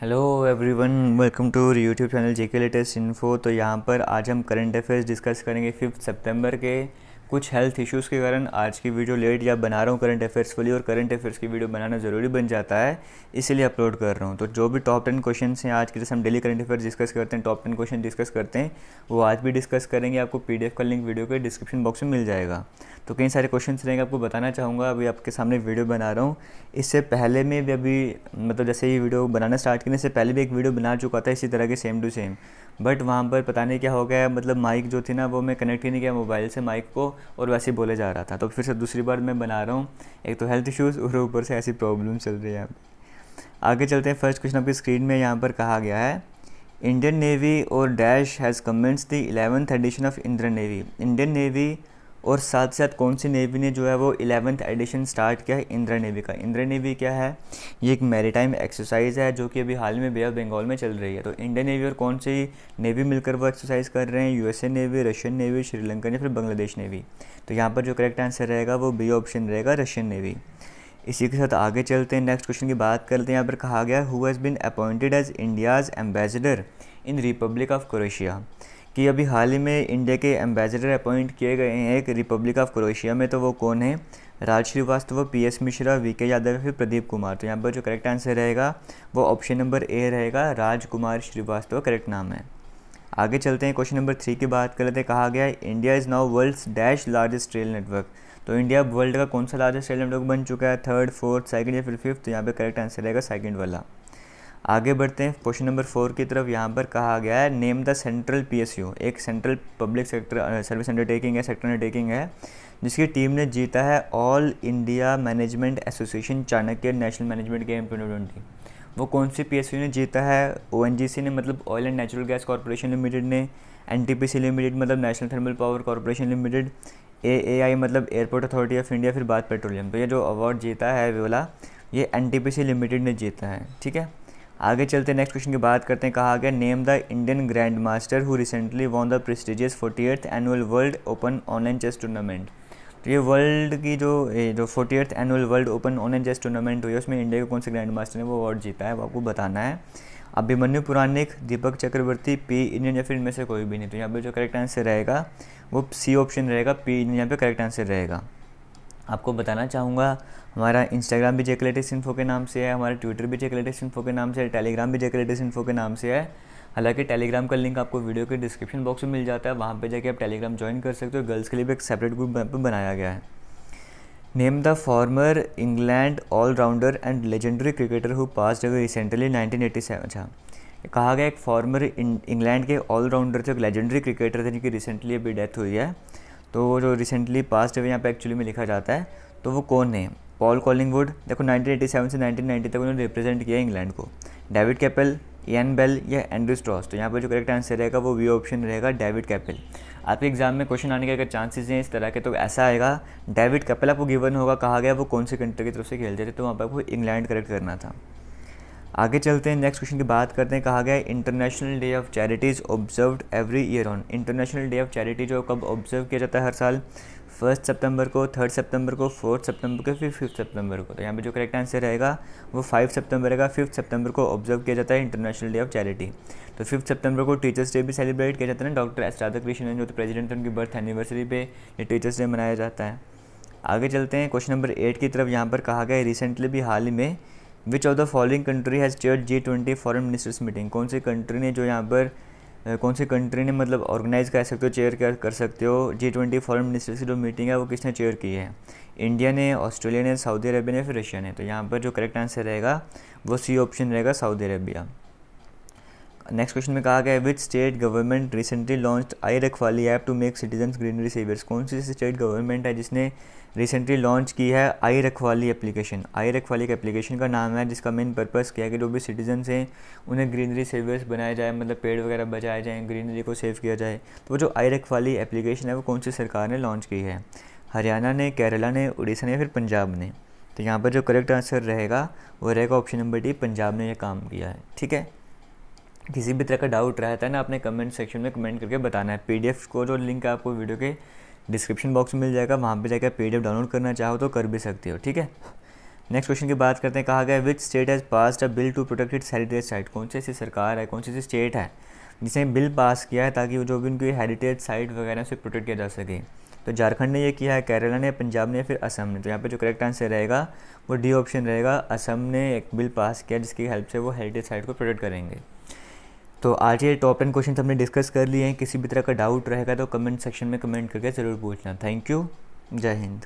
hello everyone welcome to YouTube channel JK latest info तो यहाँ पर आज हम करंट अफेयर्स डिस्कस करेंगे फिफ्थ सितंबर के कुछ हेल्थ इश्यूज़ के कारण आज की वीडियो लेट या बना रहा हूँ करंट अफेयर्स वाली और करंट अफेयर्स की वीडियो बनाना ज़रूरी बन जाता है इसीलिए अपलोड कर रहा हूँ तो जो भी टॉप टेन क्वेश्चन हैं आज के जैसे हम डेली करंट अफेयर्स डिस्कस करते हैं टॉप टेन क्वेश्चन डिस्कस करते हैं वो आज भी डिस्कस करेंगे आपको पी का लिंक वीडियो के डिस्क्रिप्शन बॉक्स में मिल जाएगा तो कई सारे क्वेश्चन रहेंगे आपको बताना चाहूँगा अभी आपके सामने वीडियो बना रहा हूँ इससे पहले मैं भी अभी मतलब जैसे ये वीडियो बनाना स्टार्ट करने से पहले भी एक वीडियो बना चुका था इसी तरह के सेम टू सेम बट वहाँ पर पता नहीं क्या हो गया मतलब माइक जो थी ना वो मैं कनेक्ट ही नहीं किया मोबाइल से माइक को और वैसे ही बोले जा रहा था तो फिर से दूसरी बार मैं बना रहा हूँ एक तो हेल्थ इशूज़ और ऊपर से ऐसी प्रॉब्लम चल रही है आगे चलते हैं फर्स्ट क्वेश्चन आपकी स्क्रीन में यहाँ पर कहा गया है इंडियन नेवी और dash has commenced the eleventh edition of Indian navy Indian navy और साथ ही साथ कौन सी नेवी ने जो है वो इलेवंथ एडिशन स्टार्ट किया है इंदिरा नेवी का इंदिरा नेवी क्या है ये एक मेरीटाइम एक्सरसाइज है जो कि अभी हाल में बे ऑफ बंगाल में चल रही है तो इंडियन नेवी और कौन सी नेवी मिलकर वो एक्सरसाइज कर रहे हैं USA navy Russian navy Sri Lankan या फिर बांग्लादेश नेवी तो यहाँ पर जो करेक्ट आंसर रहेगा वो बी ऑप्शन रहेगा रशियन नेवी इसी के साथ आगे चलते हैं नेक्स्ट क्वेश्चन की बात करते हैं यहाँ पर कहा गया who has been appointed as India's ambassador in republic of Croatia कि अभी हाल ही में इंडिया के एम्बेसडर अपॉइंट किए गए हैं एक रिपब्लिक ऑफ क्रोएशिया में तो वो कौन है Raj Srivastava P S Mishra V K Yadav फिर प्रदीप कुमार तो यहाँ पर जो करेक्ट आंसर रहेगा वो ऑप्शन नंबर ए रहेगा राजकुमार श्रीवास्तव करेक्ट नाम है आगे चलते हैं क्वेश्चन नंबर थ्री की बात करें तो हैं कहा गया है India is now world's dash largest rail network तो इंडिया वर्ल्ड का कौन सा लार्जेस्ट रेल नेटवर्क बन चुका है थर्ड फोर्थ सेकंड या फिर फिफ्थ तो यहाँ पर करेक्ट आंसर रहेगा सेकंड वाला आगे बढ़ते हैं क्वेश्चन नंबर फोर की तरफ यहाँ पर कहा गया है नेम द सेंट्रल पीएसयू एक central public sector service undertaking है सेक्टर अंडरटेकिंग है जिसकी टीम ने जीता है all India management association Chanakya national management game twenty वो कौन सी पी ने जीता है ओ ने मतलब oil and natural gas corporation limited ने एन लिमिटेड मतलब national thermal power corporation limited A A I मतलब एयरपोर्ट अथॉरिटी ऑफ इंडिया फिर बात पेट्रोलियम तो ये जो अवार्ड जीता है वाला ये एन लिमिटेड ने जीता है ठीक है आगे चलते नेक्स्ट क्वेश्चन की बात करते हैं कहा गया name the Indian grand master who recently won the prestigious forty annual world open online chess tournament तो ये वर्ल्ड की जो जो fortieth annual world open online chess tournament हुई है उसमें इंडिया के कौन से ग्रैंड मास्टर ने वो अवार्ड जीता है वो आपको बताना है अभिमन्यु पुराणिक दीपक चक्रवर्ती पी इंडियन या फिर इनमें से कोई भी नहीं तो यहाँ पर जो करेक्ट आंसर रहेगा वो सी ऑप्शन रहेगा पी इंडियन यहाँ पे करेक्ट आंसर रहेगा आपको बताना चाहूँगा हमारा इंस्टाग्राम भी जेकलेटिस इन्फो के नाम से है हमारा ट्विटर भी जेकलेटिस इन्फो के नाम से है टेलीग्राम भी जेकलेटिस इन्फो के नाम से है हालांकि टेलीग्राम का लिंक आपको वीडियो के डिस्क्रिप्शन बॉक्स में मिल जाता है वहाँ पे जाके आप टेलीग्राम ज्वाइन कर सकते हो गर्ल्स के लिए भी एक सेपरेट ग्रुप बनाया गया है name the former England allrounder and legendary cricketer who pass recently nineteen eighty seven अच्छा कहा गया एक फॉर्मर इंग्लैंड के ऑलराउंडर थे एक लेजेंडरी क्रिकेटर थे जिनकी रिसेंटली अभी डेथ हुई है तो वो जो रिसेंटली पास्ट अवे यहाँ पे एक्चुअली में लिखा जाता है तो वो कौन है पॉल कॉलिंगवुड देखो 1987 से 1990 तक उन्होंने रिप्रेजेंट किया इंग्लैंड को डेविड कैपल एन बेल या एंड्रू स्ट्रॉस तो यहाँ पर जो करेक्ट आंसर रहेगा वो वी ऑप्शन रहेगा डेविड कैपल आपके एग्जाम में क्वेश्चन आने के अगर चांसेस हैं इस तरह के तो ऐसा आएगा डेविड कैपल आपको गिवन होगा कहा गया वो कौन से कंट्री की तरफ से खेलते थे तो वहाँ पर आपको इंग्लैंड करेक्ट करना था आगे चलते हैं नेक्स्ट क्वेश्चन की बात करते हैं कहा गया है international day of charities observe every year on international day of charity जो कब ऑब्जर्व किया जाता है हर साल फर्स्ट सितंबर को थर्ड सितंबर को फोर्थ सितंबर को फिर फिफ्थ सितंबर को तो यहाँ पे जो करेक्ट आंसर रहेगा वो फाइव सितंबर रहेगा फिफ्थ सितंबर को ऑब्जर्व किया जाता है इंटरनेशनल डे ऑफ चैरिटी तो फिफ्थ सितंबर को टीचर्स डे भी सेलिब्रेट किया जाता है ना डॉक्टर एस राधाकृष्ण जो तो प्रेसिडेंट उनकी बर्थ एनिवर्सरी पे ये टीचर्स डे मनाया जाता है आगे चलते हैं क्वेश्चन नंबर एट की तरफ यहाँ पर कहा गया है रिसेंटली भी हाल ही में which of the following country has chair G twenty foreign ministers meeting कौन सी कंट्री ने जो यहाँ पर कौन सी कंट्री ने मतलब ऑर्गेनाइज कर सकते हो चेयर कर, कर सकते हो जी ट्वेंटी फॉरन मिनिस्टर्स की जो मीटिंग है वो किसने चेयर की है इंडिया ने ऑस्ट्रेलिया ने सऊदी अरेबिया ने फिर रशिया ने तो यहाँ पर जो करेक्ट आंसर रहेगा वो सी ऑप्शन रहेगा सऊदी अरेबिया नेक्स्ट क्वेश्चन में कहा गया है which state government recently launch I रख वाली app to make citizen greenery saviours कौन सी स्टेट गवर्नमेंट है जिसने रिसेंटली लॉन्च की है आई रख वाली एप्लीकेशन आई रख वाली एक एप्लीकेशन का नाम है जिसका मेन पर्पज़ क्या है कि जो भी सिटीजन्स हैं उन्हें ग्रीनरी सेवियर्स बनाए जाए मतलब पेड़ वगैरह बचाए जाएँ ग्रीनरी को सेव किया जाए तो वो जो आई रख वाली एप्लीकेशन है वो कौन सी सरकार ने लॉन्च की है हरियाणा ने केरला ने उड़ीसा ने फिर पंजाब ने तो यहाँ पर जो करेक्ट आंसर रहेगा वो रहेगा ऑप्शन नंबर डी पंजाब ने यह काम किया है ठीक है किसी भी तरह का डाउट रहता है ना आपने कमेंट सेक्शन में कमेंट करके बताना है पी को जो लिंक है आपको वीडियो के डिस्क्रिप्शन बॉक्स में मिल जाएगा वहाँ पर जाकर पी डाउनलोड करना चाहो तो कर भी सकते हो ठीक है नेक्स्ट क्वेश्चन की बात करते हैं कहा गया which state has passed a bill to protect its heritage site कौन सी ऐसी सरकार है कौन सी ऐसी स्टेट है जिसने बिल पास किया है ताकि जो भी उनकी हेरिटेज साइट वगैरह से प्रोटेक्ट किया जा सके तो झारखंड ने ये किया है केरला ने पंजाब ने फिर असम ने तो यहाँ पे जो करेक्ट आंसर रहेगा वो डी ऑप्शन रहेगा असम ने एक बिल पास किया जिसकी हेल्प से वो हेरिटेज साइट को प्रोटेक्ट करेंगे तो आज ये टॉप टेन क्वेश्चन हमने डिस्कस कर लिए हैं किसी भी तरह का डाउट रहेगा तो कमेंट सेक्शन में कमेंट करके ज़रूर पूछना थैंक यू जय हिंद